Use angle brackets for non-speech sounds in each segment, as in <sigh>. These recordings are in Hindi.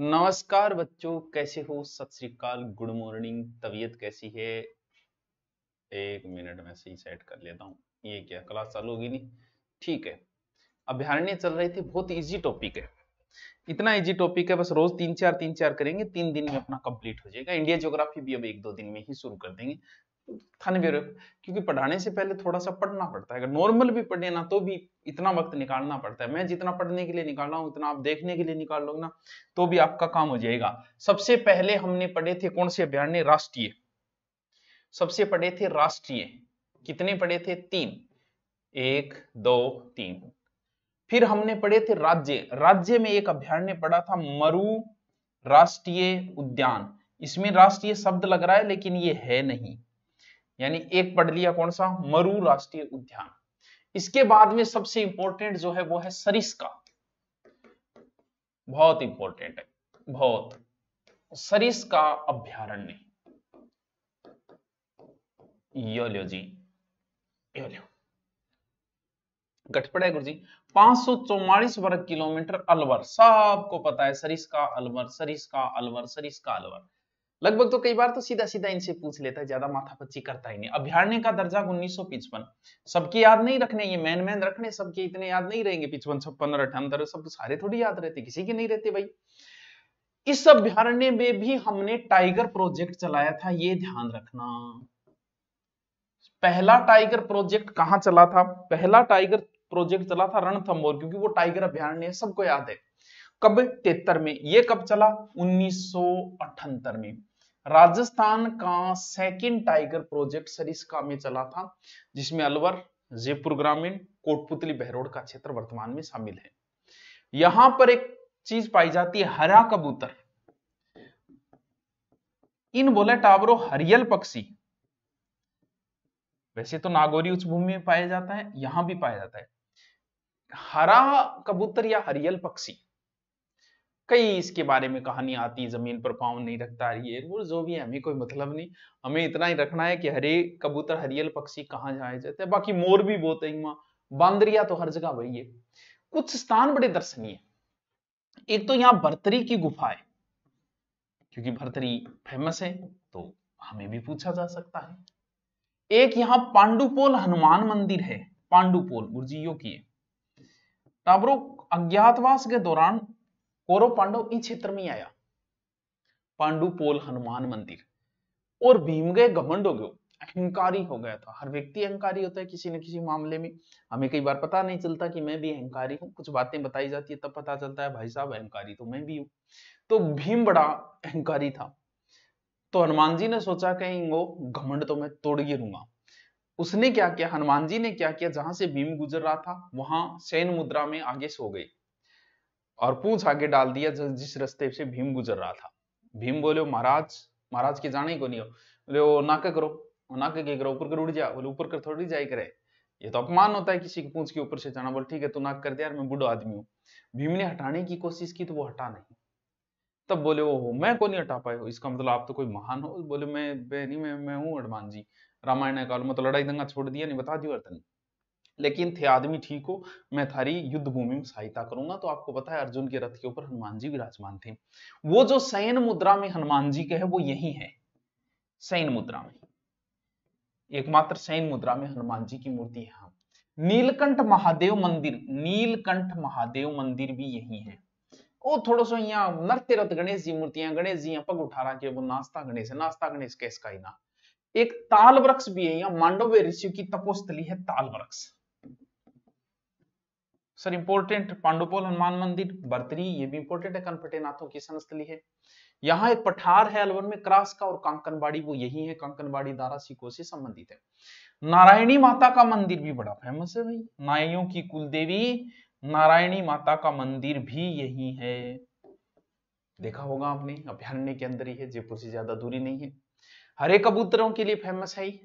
नमस्कार बच्चों कैसे हो सत श्रीकाल गुड मॉर्निंग तबीयत कैसी है एक मिनट में सही सेट कर लेता हूँ ये क्या क्लास चालू होगी नहीं ठीक है अभ्यारण्य चल रही थी बहुत इजी टॉपिक है इतना इजी टॉपिक है बस रोज तीन चार तीन चार करेंगे तीन दिन में अपना कंप्लीट हो जाएगा इंडिया ज्योग्राफी भी अब एक दो दिन में ही शुरू कर देंगे थाने भी क्योंकि पढ़ाने से पहले थोड़ा सा पढ़ना पड़ता है अगर नॉर्मल भी पढ़े ना तो भी इतना वक्त निकालना पड़ता है मैं जितना पढ़ने के लिए निकाल रहा हूँ उतना आप देखने के लिए निकाल लोगे ना तो भी आपका काम हो जाएगा सबसे पहले हमने पढ़े थे कौन से अभियान ने राष्ट्रीय सबसे पढ़े थे राष्ट्रीय कितने पढ़े थे तीन एक दो तीन फिर हमने पढ़े थे राज्य राज्य में एक अभ्यारण्य पढ़ा था मरु राष्ट्रीय उद्यान इसमें राष्ट्रीय शब्द लग रहा है लेकिन ये है नहीं यानी एक पढ़ लिया कौन सा मरु राष्ट्रीय उद्यान इसके बाद में सबसे इंपॉर्टेंट जो है वो है सरिस्का बहुत इंपॉर्टेंट है बहुत सरिस्का अभ्यारण्य योलो जी योलो गठपड़ा गुरु जी पांच वर्ग किलोमीटर अलवर सबको पता है सरिस्का अलवर सरिस्का अलवर सरिस्का अलवर लगभग तो कई बार तो सीधा सीधा इनसे पूछ लेता है ज्यादा माथापच्ची करता ही नहीं अभ्यारण्य का दर्जा उन्नीस सौ पिचपन सबकी याद नहीं रखने ये मैन मैन रखने सबके इतने याद नहीं रहेंगे पिचपन छप्पन और अठहत्तर सब तो सारे थोड़ी याद रहते किसी के नहीं रहते भाई इस अभ्यारण्य में भी हमने टाइगर प्रोजेक्ट चलाया था ये ध्यान रखना पहला टाइगर प्रोजेक्ट कहाँ चला था पहला टाइगर प्रोजेक्ट चला था रणथम्बोर क्योंकि वो टाइगर अभ्यारण्य सबको याद है कब तेहत्तर में ये कब चला उन्नीस में राजस्थान का सेकंड टाइगर प्रोजेक्ट सरिस्का में चला था जिसमें अलवर जयपुर ग्रामीण कोटपुतली बहरोड का क्षेत्र वर्तमान में शामिल है यहां पर एक चीज पाई जाती है हरा कबूतर इन बोले टावरो हरियल पक्षी वैसे तो नागौरी उच्च भूमि में पाया जाता है यहां भी पाया जाता है हरा कबूतर या हरियल पक्षी कई इसके बारे में कहानी आती है जमीन पर पाँव नहीं रखता ये वो जो भी है हमें कोई मतलब नहीं हमें इतना ही रखना है कि हरे कबूतर हरियल पक्षी कहाँ जाए जाते हैं बाकी मोर भी बहुत है वहाँ बांदरिया तो हर जगह वही है कुछ स्थान बड़े दर्शनीय एक तो यहाँ भरतरी की गुफा है क्योंकि भरतरी फेमस है तो हमें भी पूछा जा सकता है एक यहाँ पांडुपोल हनुमान मंदिर है पांडुपोल गुरुजी यो की है अज्ञातवास के दौरान कौरव पांडव इस क्षेत्र में आया पांडु पोल हनुमान मंदिर और भीम गए घमंड हो गयो अहंकारी हो गया था हर व्यक्ति अहंकारी होता है किसी न किसी मामले में हमें कई बार पता नहीं चलता कि मैं भी अहंकारी हूँ कुछ बातें बताई जाती है तब पता चलता है भाई साहब अहंकारी तो मैं भी हूँ तो भीम बड़ा अहंकारी था तो हनुमान जी ने सोचा कहीं वो घमंड तो मैं तोड़ गिरूंगा उसने क्या किया हनुमान जी ने क्या किया जहां से भीम गुजर रहा था वहां सैन मुद्रा में आगे सो गई और पूछ आगे डाल दिया जिस रास्ते से भीम गुजर रहा था भीम बोले महाराज महाराज के जाने ही को नहीं हो बोले वो नाका करो नाके के करो ऊपर कर उड़ जा बोले ऊपर कर थोड़ी जाए करे ये तो अपमान होता है किसी की पूछ के ऊपर से जाना बोले ठीक है तू नाक कर दे यार मैं बुढ़ो आदमी हूँ भीम ने हटाने की कोशिश की तो वो हटा नहीं तब बोले वो हो मैं को नहीं हटा पाए इसका मतलब आप तो कोई महान हो बोले मैं नहीं मैं मैं हूँ हनुमान जी रामायण काल में तो लड़ाई दंगा छोड़ दिया नहीं बता दियो अर्थन लेकिन थे आदमी ठीक हो मैं थारी युद्ध भूमि में सहायता करूंगा तो आपको पता है अर्जुन के रथ के ऊपर हनुमान जी विराजमान थे वो जो सैन मुद्रा में हनुमान जी के है वो यही है सैन मुद्रा में एकमात्र सैन मुद्रा में हनुमान जी की मूर्ति है हाँ नीलकंठ महादेव मंदिर नीलकंठ महादेव मंदिर भी यही है ओ थोड़ा सा यहाँ नृत्य रथ गणेश जी मूर्तियां गणेश जी पग उठा रहा के वो नाश्ता गणेश है नाश्ता गणेश कैसका का ही ना एक ताल वृक्ष भी है यहाँ मांडव्य ऋषि की तपोस्थली है ताल वृक्ष सर इंपोर्टेंट पांडुपोल हनुमान मंदिर बर्तरी ये भी इंपोर्टेंट है कनपटेनाथों की संस्थली है यहाँ एक पठार है अलवर में क्रास का और कांकनबाड़ी वो यही है कांकनबाड़ी दारा सिको से संबंधित है नारायणी माता का मंदिर भी बड़ा फेमस है भाई नाइयों की कुलदेवी नारायणी माता का मंदिर भी यही है देखा होगा आपने अभ्यारण्य के अंदर ही है जयपुर से ज्यादा दूरी नहीं है हरे कबूतरों के लिए फेमस है ही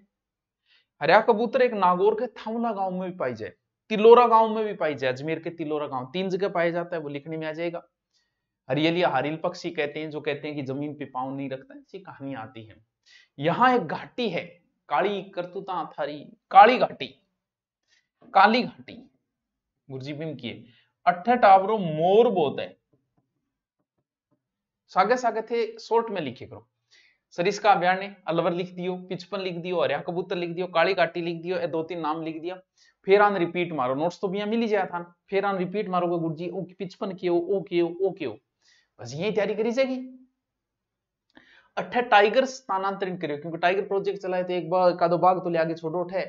कबूतर एक नागौर के थावला गांव में भी पाई जाए तिलोरा गांव में भी पाई जाए अजमेर के तिलोरा गांव तीन जगह पाया जाता है वो लिखने में आ जाएगा हरियल हरिल पक्षी कहते हैं जो कहते हैं कि जमीन पे पाव नहीं रखता ऐसी कहानी आती है यहाँ एक घाटी है काली करतुता थारी काली घाटी काली घाटी गुरुजी भीम किए अठे टावरो मोर बोत है सागे सागे थे शॉर्ट में लिखे करो सरिस का अभ्यारण्य अलवर लिख दियो पिचपन लिख दियो हरिया कबूतर लिख दियो काली घाटी लिख दियो ए दो तीन नाम लिख दिया फिर आन रिपीट मारो नोट्स तो भी मिली ही जाया था फिर आन रिपीट मारोगे गुरु जी ओ पिचपन के ओ के ओ के बस यही तैयारी करी जाएगी अठे टाइगर स्थानांतरित करियो क्योंकि टाइगर प्रोजेक्ट चलाए थे एक बार का दो बाग तो ले आगे छोड़ो उठे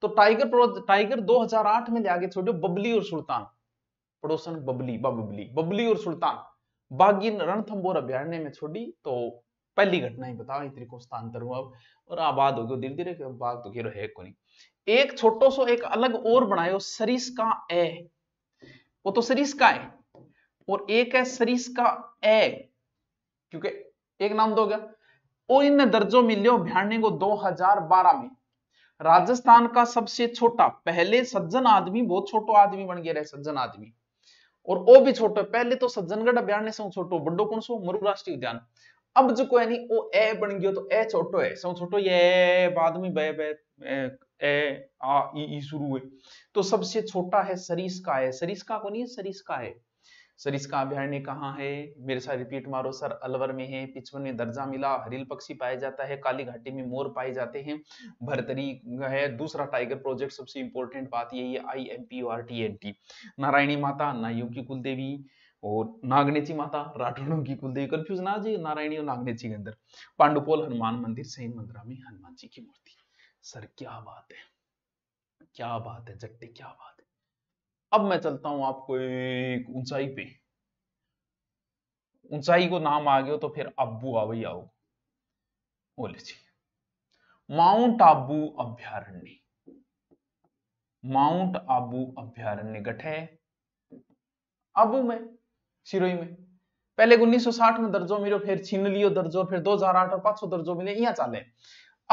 तो टाइगर टाइगर 2008 में ले आगे छोड़ो बबली और सुल्तान पड़ोसन बबली बबली बबली और सुल्तान बागिन रणथंबोर अभ्यारण्य में छोड़ी तो पहली घटना ही बताओ इतनी को स्थानांतर हुआ और आबाद हो गयो धीरे धीरे बाग तो केरो है कोनी एक छोटो सो एक अलग और बनायो सरीस का ए वो तो सरीस का है और एक है सरीस का ए क्योंकि एक नाम तो दो गया और इन दर्जो मिलियो भ्याने को 2012 में राजस्थान का सबसे छोटा पहले सज्जन आदमी बहुत छोटो आदमी बन गया रहे सज्जन आदमी और वो भी छोटो पहले तो सज्जनगढ़ अभ्यारण्य से छोटो बड्डो कौन सो मरु राष्ट्रीय उद्यान अब जो को यानी ओ ए बन गयो तो ए छोटो है सब छोटो ये बाद में बे बे ए आ ई ई शुरू है तो सबसे छोटा है सरीसका है सरीसका को नहीं है सरीसका है सरिस्का अभ्यारण्य कहाँ है मेरे साथ रिपीट मारो सर अलवर में है पिछवन में दर्जा मिला हरिल पक्षी पाया जाता है काली घाटी में मोर पाए जाते हैं भरतरी है दूसरा टाइगर प्रोजेक्ट सबसे इंपॉर्टेंट बात यही है I M P R T N T Narayani माता नायू की कुलदेवी और नागनेची माता राठौड़ों की कुलदेवी कन्फ्यूज ना जी नारायणी और नागनेची के अंदर पांडुपोल हनुमान मंदिर सही मंदिरा में हनुमान जी की मूर्ति सर क्या बात है क्या बात है जट्टे क्या बात है अब मैं चलता हूं आपको एक ऊंचाई पे ऊंचाई को नाम आ गया तो फिर अब्बू आवई आओ बोले जी माउंट आबू अभ्यारण्य माउंट आबू अभ्यारण्य गठे अबू में सिरोही में पहले 1960 में दर्जो मिलो फिर छीन लियो दर्जो फिर 2008 और 500 दर्जो मिले यहाँ चाले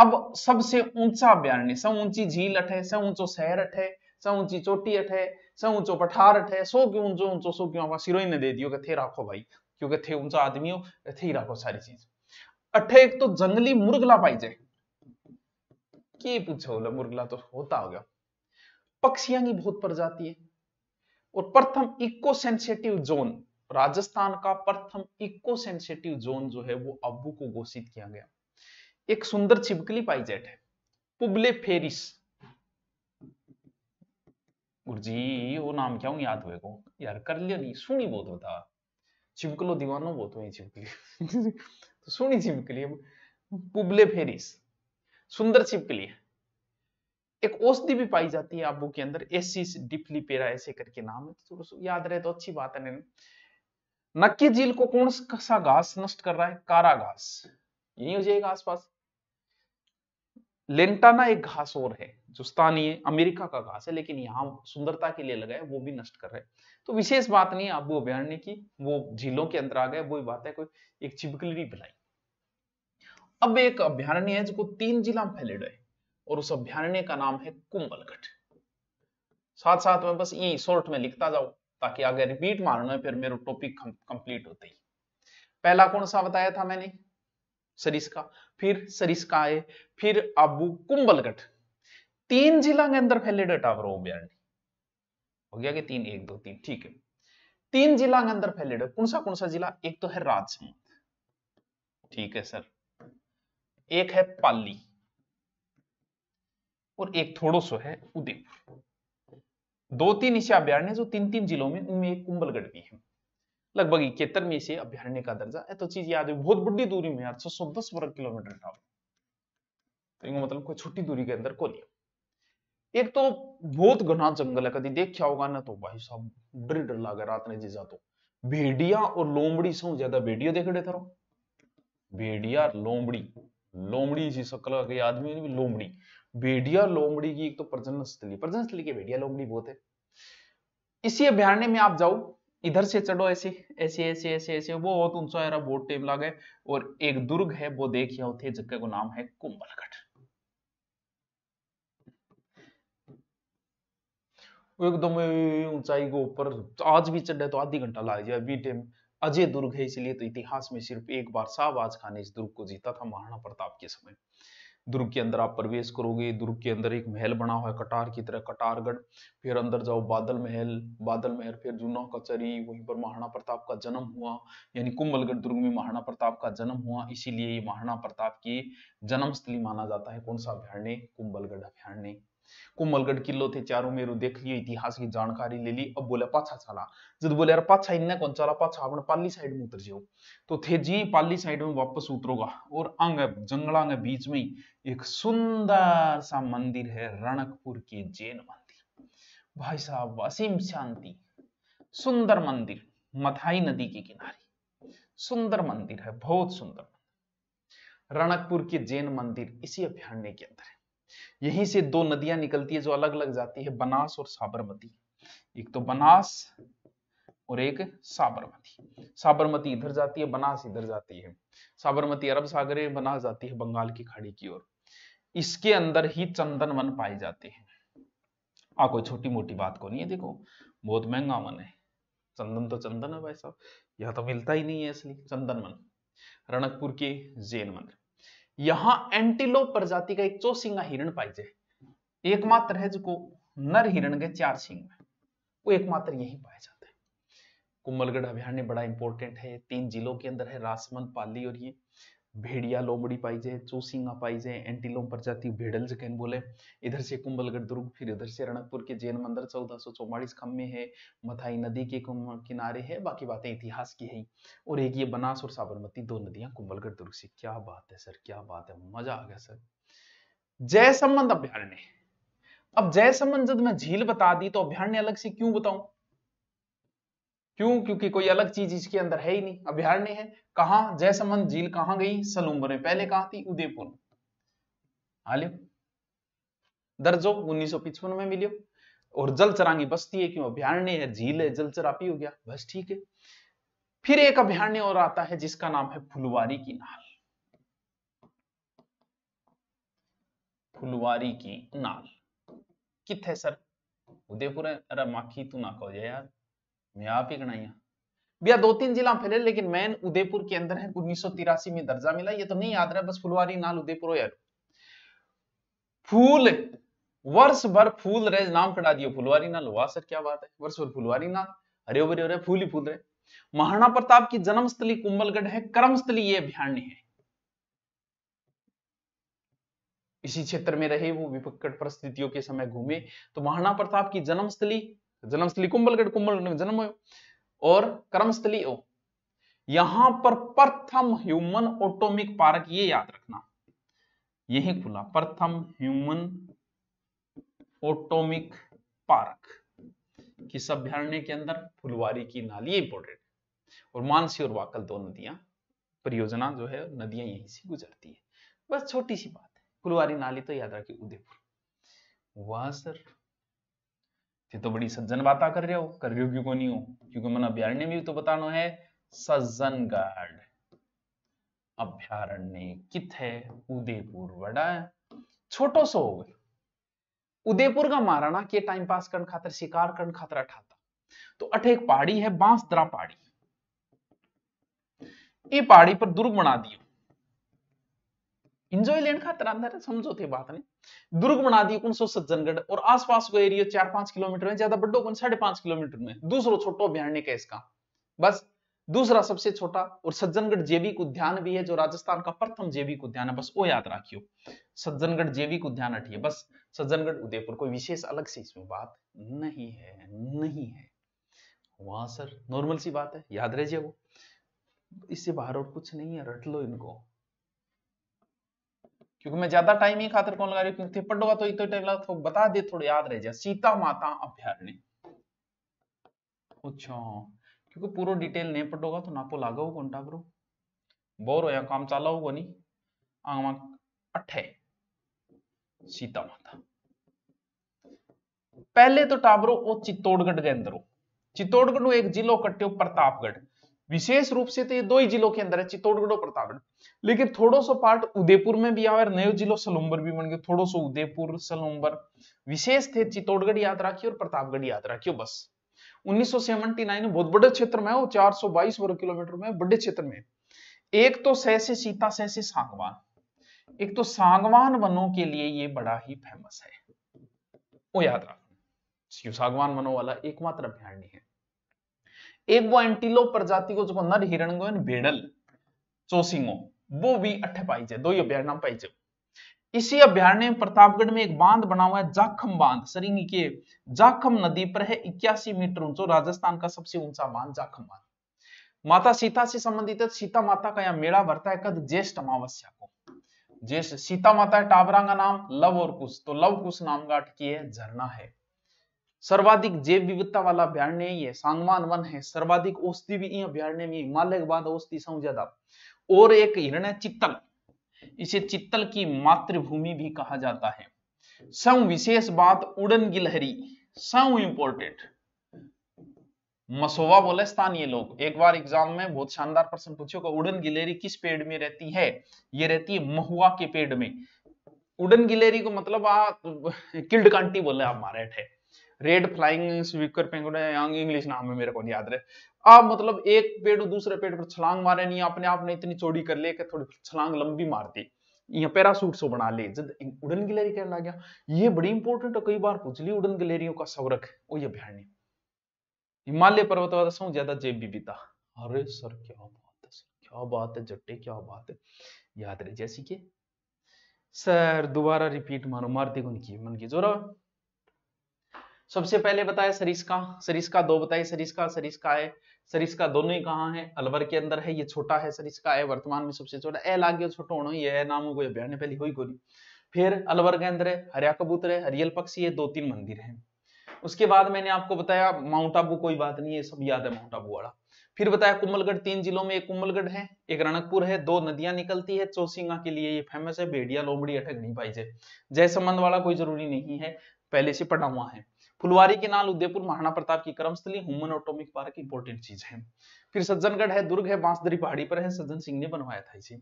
अब सबसे ऊंचा अभ्यारण्य सब ऊंची झील अठे सब ऊंचो शहर अठे सब ऊंची चोटी अठे सब ऊंचो पठार अठे सो क्यों ऊंचो ऊंचो सो क्यों आप सिरोही ने दे दियो कि थे राखो भाई क्योंकि थे ऊंचा आदमी हो थे ही राखो सारी चीज अठे एक तो जंगली मुर्गला पाई जाए के पूछो बोला मुर्गला तो होता हो गया पक्षियां की बहुत प्रजाति है और प्रथम इको सेंसिटिव जोन राजस्थान का प्रथम इको सेंसिटिव जोन जो है वो अबू को घोषित किया गया एक सुंदर छिपकली जेट है पुबले फेरिस गुरुजी वो नाम क्या याद हो यार कर लिया नहीं सुनी बहुत होता छिपकलो दीवानो बहुत हुई छिपकली <laughs> तो सुनी छिपकली पुबले फेरिस सुंदर छिपकली है एक औषधि भी पाई जाती है अबू के अंदर एसिस पेरा ऐसे करके नाम है तो याद रहे तो अच्छी बात है नक्की झील को कौन सा घास नष्ट कर रहा है कारा घास यही हो जाएगा आसपास लेंटाना एक घास और है जो स्थानीय अमेरिका का घास है लेकिन यहाँ सुंदरता के लिए लगाए वो भी नष्ट कर रहे है तो विशेष बात नहीं है अब वो अभ्यारण्य की वो झीलों के अंदर आ गए वो बात है कोई एक चिपकली भलाई अब एक अभ्यारण्य है जिसको तीन जिला में फैले हुए और उस अभ्यारण्य का नाम है कुंभलगढ़ साथ साथ में बस यही शॉर्ट में लिखता जाओ ताकि आगे रिपीट मारना है फिर मेरा टॉपिक कंप्लीट होते ही पहला कौन सा बताया था मैंने सरिस्का फिर सरिस्का आए फिर अबू कुंभलगढ़ तीन जिला के अंदर फैले टावर अभ्यारण्य हो गया कि तीन एक दो तीन ठीक है तीन जिला के अंदर फैले कौन सा कौन सा जिला एक तो है राजसमंद ठीक है सर एक है पाली और एक थोड़ो सो है उदयपुर दो तीन ऐसे अभ्यारण्य जो तीन तीन जिलों में उनमें एक कुंभलगढ़ भी है लगभग इकहत्तर में से अभ्यारण्य का दर्जा है तो चीज याद है बहुत बड़ी दूरी में यार दस वर्ग किलोमीटर था तो इनको मतलब कोई छोटी दूरी के अंदर को लिया एक तो बहुत घना जंगल है कभी देखा होगा ना तो भाई साहब डर डर लागे रात ने जीजा तो भेड़िया और लोमड़ी से ज्यादा भेड़ियो देख रहे थे भेड़िया लोमड़ी लोमड़ी जी सकल आदमी लोमड़ी भेड़िया लोमड़ी की एक तो प्रजनन स्थली प्रजनन स्थली के भेड़िया लोमड़ी बहुत है इसी अभ्यारण्य में आप जाओ इधर से चढ़ो ऐसे ऐसे ऐसे ऐसे ऐसे वो बहुत ऊंचा है बहुत टेम लागे और एक दुर्ग है वो देखिया आओ थे जगह को नाम है कुंभलगढ़ एकदम ऊंचाई के ऊपर तो आज भी चढ़े तो आधी घंटा लग जाए अभी टाइम अजय दुर्ग है इसलिए तो इतिहास में सिर्फ एक बार शाहबाज खान ने इस दुर्ग को जीता था महाराणा प्रताप के समय दुर्ग के अंदर आप प्रवेश करोगे दुर्ग के अंदर एक महल बना हुआ है कटार की तरह कटारगढ़ फिर अंदर जाओ बादल महल बादल महल फिर जूना कचहरी वहीं पर महाराणा प्रताप का जन्म हुआ यानी कुंभलगढ़ दुर्ग में महाराणा प्रताप का जन्म हुआ इसीलिए ये महाराणा प्रताप की जन्मस्थली माना जाता है कौन सा अभ्यारण्य कुंभलगढ़ अभ्यारण्य कोमलगढ़ किलो थे चारों मेरू देख लियो इतिहास की जानकारी ले ली अब बोले पाछा चला जब बोले यार पाछा इन्हें कौन चला पाछा अपने पाली साइड में उतर जाओ तो थे जी पाली साइड में वापस उतरोगा और अंग जंगला के बीच में एक सुंदर सा मंदिर है रणकपुर के जैन मंदिर भाई साहब असीम शांति सुंदर मंदिर मथाई नदी के किनारे सुंदर मंदिर है बहुत सुंदर रणकपुर के जैन मंदिर इसी अभ्यारण्य के अंदर है यहीं से दो नदियां निकलती है जो अलग अलग जाती है बनास और साबरमती एक तो बनास और एक साबरमती साबरमती इधर जाती है बनास इधर जाती है साबरमती अरब सागर में बनास जाती है बंगाल की खाड़ी की ओर इसके अंदर ही चंदन वन पाए जाते हैं आ कोई छोटी मोटी बात को नहीं है देखो बहुत महंगा वन है चंदन तो चंदन है भाई साहब यह तो मिलता ही नहीं है इसलिए चंदन वन रणकपुर के जैन मंदिर यहां एंटीलोप प्रजाति का एक चौसिंगा हिरण पाई जाए एकमात्र है जिसको नर हिरण के चार सिंग में वो एकमात्र यही पाया जाता है कुंभलगढ़ अभ्यारण्य बड़ा इंपॉर्टेंट है तीन जिलों के अंदर है रासमंद पाली और ये भेड़िया लोमड़ी पाई जाए चोसिंगा पाई जाए एंटीलोम प्रजाति भेड़ल जकैन बोले इधर से कुंभलगढ़ दुर्ग फिर इधर से रणकपुर के जैन मंदिर चौदह सौ चौवालीस खम्भे है मथाई नदी के किनारे है बाकी बातें इतिहास की है और एक ये बनास और साबरमती दो नदियां कुंभलगढ़ दुर्ग से क्या बात है सर क्या बात है मजा आ गया सर जय संबंध अभ्यारण्य अब जय संबंध जब मैं झील बता दी तो अभ्यारण्य अलग से क्यों बताऊं क्यों क्योंकि कोई अलग चीज इसके अंदर है ही नहीं अभ्यारण्य है कहा जयसमंद झील कहां गई सलूम्बर में पहले कहा थी उदयपुर आलियो हाँ दर्जो उन्नीस में मिलियो और जलचरांगी बस्ती है क्यों अभ्यारण्य है झील है पी हो गया बस ठीक है फिर एक अभ्यारण्य और आता है जिसका नाम है फुलवारी की नाल फुलवारी की नाल कित है सर उदयपुर है अरे माखी तू ना कहो यार में आप ही गणाइया भैया दो तीन जिला फैले लेकिन मैन उदयपुर के अंदर है उन्नीस में दर्जा मिला ये तो नहीं याद रहा बस फुलवारी नाल उदयपुर हो यार फूल वर्ष भर फूल रहे नाम कटा दियो फुलवारी नाल हुआ सर क्या बात है वर्ष भर फुलवारी नाल हरे भरे हो रहे फूल ही फूल रहे महाराणा प्रताप की जन्मस्थली कुंभलगढ़ है कर्मस्थली ये अभ्यारण्य है इसी क्षेत्र में रहे वो विपकट परिस्थितियों के समय घूमे तो महाराणा प्रताप की जन्मस्थली जन्मस्थली कुंभलगढ़ कुंभलगढ़ में जन्म हो और कर्मस्थली ओ यहां पर प्रथम ह्यूमन ऑटोमिक पार्क ये याद रखना यही खुला प्रथम ह्यूमन ऑटोमिक पार्क किस अभ्यारण्य के अंदर फुलवारी की नाली इंपोर्टेंट और मानसी और वाकल दो नदियां परियोजना जो है नदियां यहीं से गुजरती है बस छोटी सी बात है फुलवारी नाली तो याद रखिए उदयपुर वाह सर ये तो बड़ी सज्जन बात कर रहे हो कर रहे हो क्यों को नहीं हो क्योंकि मन अभ्यारण्य भी तो बताना है सज्जन सज्जनगढ़ अभ्यारण्य कित है उदयपुर वड़ा छोटो सो हो गए उदयपुर का महाराणा के टाइम पास करने खातर शिकार करने खातर अठाता तो अठे एक पहाड़ी है बांसदरा पहाड़ी ये पहाड़ी पर दुर्ग बना दियो इंजॉय लैंड खातर अंदर समझो थे बात नहीं दुर्ग बना दिए कौन सो सज्जनगढ़ और आसपास को एरिया चार पांच किलोमीटर में ज्यादा बड्डो कौन साढ़े पांच किलोमीटर में दूसरो छोटो बिहारने का इसका बस दूसरा सबसे छोटा और सज्जनगढ़ जैविक उद्यान भी है जो राजस्थान का प्रथम जैविक उद्यान है बस वो याद रखियो सज्जनगढ़ जैविक उद्यान हटिए बस सज्जनगढ़ उदयपुर कोई विशेष अलग से इसमें बात नहीं है नहीं है वहां सर नॉर्मल सी बात है याद रह जाए वो इससे बाहर और कुछ नहीं है रट लो इनको क्योंकि मैं ज्यादा टाइम ही खातर कौन लगा रही हूँ क्योंकि थिप्पट होगा तो इतना टाइम लगा बता दे थोड़ा याद रह जाए सीता माता अभ्यारण्य अच्छा क्योंकि पूरा डिटेल नहीं तो ना तो नापो लागो घंटा करो बोर होया काम चाला होगा नहीं आंगवा अठे सीता माता पहले तो टाबरो ओ चित्तौड़गढ़ के अंदर हो चित्तौड़गढ़ एक जिलो कट्यो प्रतापगढ़ विशेष रूप से तो ये दो ही जिलों के अंदर है चित्तौड़गढ़ और प्रतापगढ़ लेकिन थोड़ो सो पार्ट उदयपुर में भी आवे नयो जिलो सलोम्बर भी बन गए थोड़ो सो उदयपुर सलोम्बर विशेष थे चित्तौड़गढ़ याद रखियो और प्रतापगढ़ याद रखियो बस 1979 में बहुत बड़े क्षेत्र में वो 422 वर्ग किलोमीटर में बड़े क्षेत्र में एक तो सह से सीता सह से सांगवान एक तो सांगवान वनों के लिए ये बड़ा ही फेमस है वो याद रखना सागवान वनों वाला एकमात्र अभ्यारण्य है एक वो एंटीलो प्रजाति को जो बंदा हिरणगोयन भेड़ल चोसिंगो वो भी अठे पाई जाए दो ही अभ्यारण पाई जाए इसी अभ्यारण्य में प्रतापगढ़ में एक बांध बना हुआ है जाखम बांध सरिंगी के जाखम नदी पर है इक्यासी मीटर ऊंचो राजस्थान का सबसे ऊंचा बांध जाखम बांध माता सीता से संबंधित है सीता माता का यह मेला भरता है कद ज्येष्ठ अमावस्या को ज्येष्ठ सीता माता है टावरा का नाम लव और कुश तो लव कुश नाम का अटकी है झरना है सर्वाधिक जैव विविधता वाला अभ्यारण्य ये सांगमान वन है सर्वाधिक औषधि अभ्यारण्य में हिमालय के बाद औषधि ज्यादा और एक हिरण है चित्तल इसे चित्तल की मातृभूमि भी कहा जाता है सौ विशेष बात उड़न गिलहरी सौ इंपोर्टेंट मसोवा बोले स्थानीय लोग एक बार एग्जाम में बहुत शानदार प्रश्न पूछे होगा उड़न गिलेरी किस पेड़ में रहती है ये रहती है महुआ के पेड़ में उड़न गिलेरी को मतलब आ किल्ड कांटी बोले आप मारे है रेड फ्लाइंग स्वीकर पेंगुइन यंग इंग्लिश नाम है मेरे को नहीं याद रहे आप मतलब एक पेड़ दूसरे पेड़ पर छलांग मारे नहीं अपने आप ने इतनी चौड़ी कर लिया कि थोड़ी छलांग लंबी मार दी यहाँ पैरासूट सो बना ले जब उड़न गिलहरी कहने लग गया ये बड़ी इंपॉर्टेंट है कई बार पूछ ली उड़न गिलहरियों का संरख वो ये अभ्यारण्य हिमालय पर्वत वाला ज्यादा जेब भी बीता अरे सर क्या बात है क्या बात है जट्टे क्या बात है याद रहे जैसी के सर दोबारा रिपीट मारो मारती गुन की मन की जोरा सबसे पहले बताया सरिस्का सरिस्का दो बताई सरिस्का सरिस्का है सरिस्का दोनों ही कहाँ है अलवर के अंदर है ये छोटा है सरिस्का है वर्तमान में सबसे छोटा ए लागे छोटो होना ये है नामों बयान पहली हुई गोरी फिर अलवर के अंदर है हरिया कबूतर है हरियल पक्षी है दो तीन मंदिर है उसके बाद मैंने आपको बताया माउंट आबू कोई बात नहीं है सब याद है माउंट आबू वाला फिर बताया कुमलगढ़ तीन जिलों में एक कुमलगढ़ है एक रणकपुर है दो नदियां निकलती है चौसिंगा के लिए ये फेमस है भेड़िया लोमड़ी अठगनी भाई जय संबंध वाला कोई जरूरी नहीं है पहले से पढ़ा हुआ है फुलवारी के नाल उदयपुर महाराणा प्रताप की कर्मस्थली ह्यूमन ऑटोमिक पार्क इंपोर्टेंट चीज है फिर सज्जनगढ़ है दुर्ग है बांसदरी पहाड़ी पर है सज्जन सिंह ने बनवाया था इसे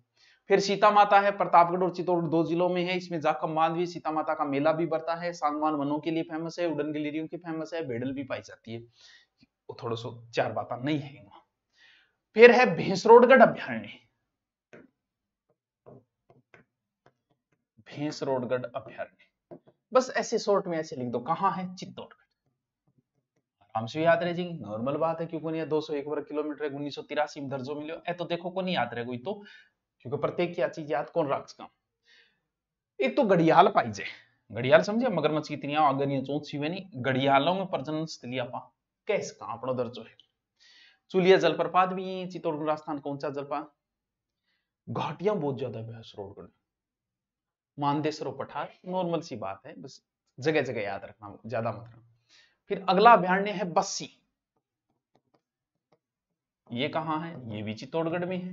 फिर सीता माता है प्रतापगढ़ और चित्तौड़ दो जिलों में है इसमें जाखम भी सीता माता का मेला भी बढ़ता है सांगवान वनों के लिए फेमस है उड़न गलेरियों की फेमस है बेडल भी पाई जाती है थोड़ा सो चार बात नहीं है फिर है भैंसरोडगढ़ अभ्यारण्य भेंसरोडगढ़ अभ्यारण्य बस ऐसे शॉर्ट में ऐसे लिख दो कहा है चित्तौड़ આમ શું યાદ રહે नॉर्मल बात है क्यों दो सौ एक वर्ग किलोमीटर है तिरासी में दर्जो मिलो ए तो देखो को नहीं याद रहे कोई तो क्योंकि प्रत्येक क्या चीज याद कौन रख सका एक तो घड़ियाल पाई जाए घड़ियाल समझे मगरमच्छ की तिनिया अगर ये चोंच सीवे नहीं घड़ियालों में प्रजनन स्थली आपा कैस का अपना दर्जो है चुलिया जलप्रपात भी है चित्तौड़गढ़ राजस्थान कौन सा जलपात घाटियां बहुत ज्यादा है सरोवरगढ़ मानदेश्वर पठार नॉर्मल सी बात है बस जगह जगह याद रखना ज्यादा मत रखना फिर अगला अभ्यारण्य है बस्सी ये कहाँ है ये भी चित्तौड़गढ़ में है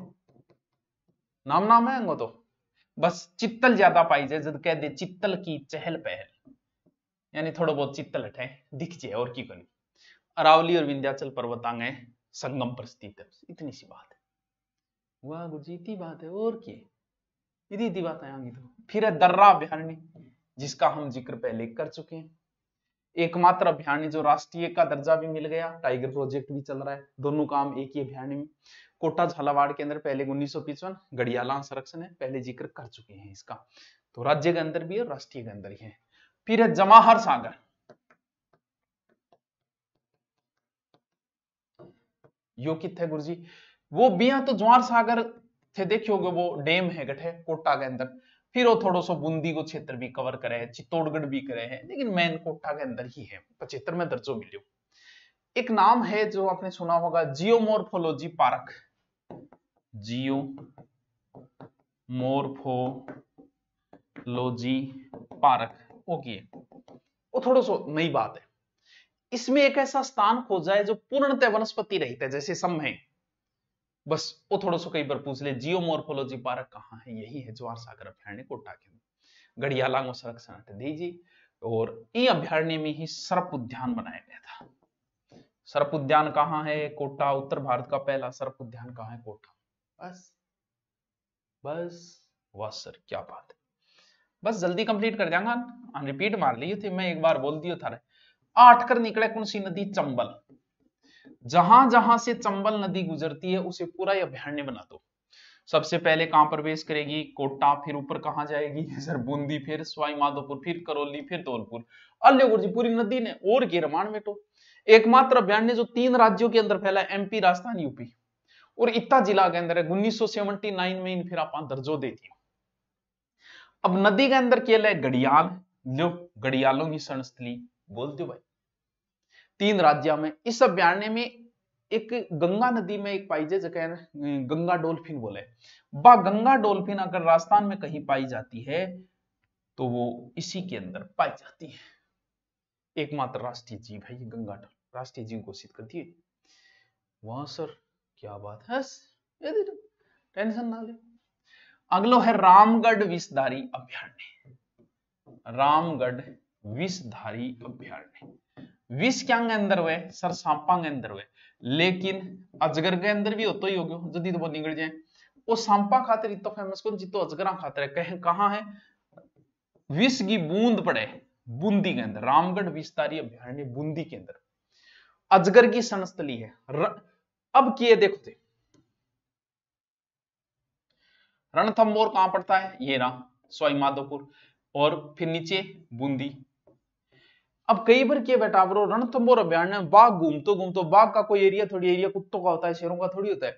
नाम नाम है अंगो तो बस चित्तल ज्यादा पाई जाए जब कह दे चित्तल की चहल पहल यानी थोड़ा बहुत चित्तल हटे दिख जाए और की कोनी अरावली और विंध्याचल है संगम पर स्थित है इतनी सी बात है वाह गुरु जी इतनी बात है और क्या इतनी इतनी बात आगे तो फिर है दर्रा अभ्यारण्य जिसका हम जिक्र पहले कर चुके हैं एकमात्र अभ्यारण्य जो राष्ट्रीय का दर्जा भी मिल गया टाइगर प्रोजेक्ट भी चल रहा है दोनों काम एक ही अभ्यारण्य में कोटा झालावाड़ के अंदर पहले उन्नीस सौ पिचवन गड़ियाला संरक्षण है पहले जिक्र कर चुके हैं इसका तो राज्य के अंदर भी है राष्ट्रीय के अंदर ही है फिर है जमाहर सागर यो है गुरु जी वो बिया तो ज्वार सागर थे देखियोगे वो डैम है गठे कोटा के अंदर फिर वो थोड़ा सो बूंदी को क्षेत्र भी कवर करे है चित्तौड़गढ़ भी करे है लेकिन मैन कोटा के अंदर ही है पचहत्तर तो में दर्जो मिलियो एक नाम है जो आपने सुना होगा geomorphology park geomorphology park okay वो थोड़ा सो नई बात है इसमें एक ऐसा स्थान खोजा है जो पूर्णतः वनस्पति रहित है जैसे सम है बस वो थोड़ा सा कई बार पूछ ले जियोमोर्फोलॉजी पार्क कहाँ है यही है ज्वार सागर अभ्यारण्य कोटा के अंदर गड़ियालांगो सड़क सनाट दीजिए और ये अभ्यारण्य में ही सर्प उद्यान बनाया गया था सर्प उद्यान कहाँ है कोटा उत्तर भारत का पहला सर्प उद्यान कहाँ है कोटा बस बस वाह सर क्या बात है बस जल्दी कंप्लीट कर जाएगा रिपीट मार लिए थे मैं एक बार बोल दियो था आठ कर निकले कौन सी नदी चंबल जहां जहां से चंबल नदी गुजरती है उसे पूरा अभ्यारण्य बना दो सबसे पहले कहां प्रवेश करेगी कोटा फिर ऊपर कहां जाएगी <laughs> सर बूंदी फिर स्वाई माधोपुर फिर करौली फिर धौलपुर अल्योगुर जी पूरी नदी ने और के रमान तो। एकमात्र अभ्यारण्य जो तीन राज्यों के अंदर फैला है एमपी राजस्थान यूपी और इतना जिला के अंदर है उन्नीस में इन फिर आप दर्जो दे दिया अब नदी के अंदर केल है घड़ियाल लो घड़ियालों की सनस्थली बोल दो भाई तीन राज्य में इस अभ्यारण्य में एक गंगा नदी में एक पाई जाए जगह गंगा डोल्फिन बोले बा गंगा डोल्फिन अगर राजस्थान में कहीं पाई जाती है तो वो इसी के अंदर पाई जाती है एकमात्र राष्ट्रीय जीव है ये गंगा डोल्फिन राष्ट्रीय जीव घोषित कर दिए वहां सर क्या बात है टेंशन ना ले अगलो है रामगढ़ विषधारी अभ्यारण्य रामगढ़ विषधारी अभ्यारण्य विष क्यांग अंदर हुए सर सांपांग अंदर हुए लेकिन अजगर के अंदर भी तो ही हो गया जदि तो वो निकल जाए वो सांपा खातिर इतो फेमस कौन जितो अजगरा खातिर है कह कहाँ है विष की बूंद पड़े बूंदी के अंदर रामगढ़ विस्तारी अभ्यारण्य बूंदी के अंदर अजगर की सनस्थली है र... अब किए देखते रणथम्बोर कहां पड़ता है ये ना स्वाई माधोपुर और फिर नीचे बूंदी अब कई बार क्या बेटा आप रणथंबोर अभ्यारण्य बाघ घूमते घूमते बाघ का कोई एरिया थोड़ी एरिया कुत्तों का होता है शेरों का थोड़ी होता है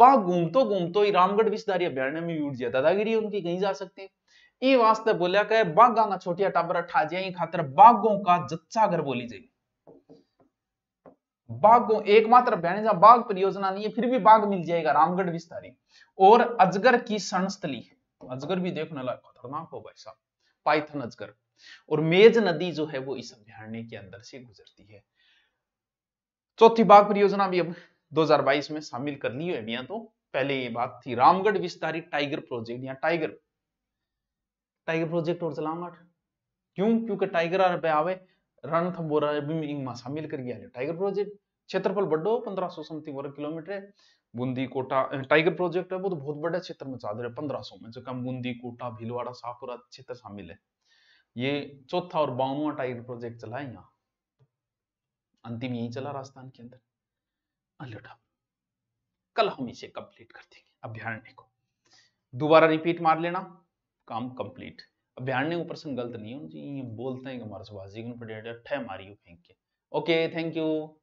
बाघ घूमते ही रामगढ़ विषधारी अभ्यारण्य में यूट जाए दादागिरी उनकी कहीं जा सकती है ये वास्ते बोलिया कहे बाघ गांगा छोटिया टाबर ठा जाए खातर बाघों का जच्चा घर बोली जाए बाघों एकमात्र अभ्यारण्य जहां बाघ परियोजना नहीं है फिर भी बाघ मिल जाएगा रामगढ़ विस्तारी और अजगर की सनस्थली अजगर भी देखने लायक खतरनाक हो भाई साहब पाइथन अजगर और मेज नदी जो है वो इस अभ्यारण्य के अंदर से गुजरती है चौथी बाघ परियोजना भी अब 2022 में शामिल कर ली है तो पहले ये बात थी रामगढ़ विस्तारित टाइगर प्रोजेक्ट या टाइगर टाइगर प्रोजेक्ट और चलाऊंगा क्यों क्योंकि टाइगर आवे रणथम्बोरा शामिल कर गया टाइगर प्रोजेक्ट क्षेत्रफल बड़ो पंद्रह समथिंग वर्ग किलोमीटर है बूंदी कोटा टाइगर प्रोजेक्ट है वो तो बहुत बड़ा क्षेत्र में चादर है सौ में जो कम बूंदी कोटा भीलवाड़ा शाहपुरा क्षेत्र शामिल है ये चौथा और बावनवा टाइगर प्रोजेक्ट चला है यहाँ अंतिम यही चला राजस्थान के अंदर अल्लूटा कल हम इसे कंप्लीट कर देंगे अभ्यारण्य को दोबारा रिपीट मार लेना काम कंप्लीट अभ्यारण्य ऊपर से गलत नहीं होना चाहिए बोलते हैं कि हमारे सुभाष जी ने ठह मारी फेंक के ओके थैंक यू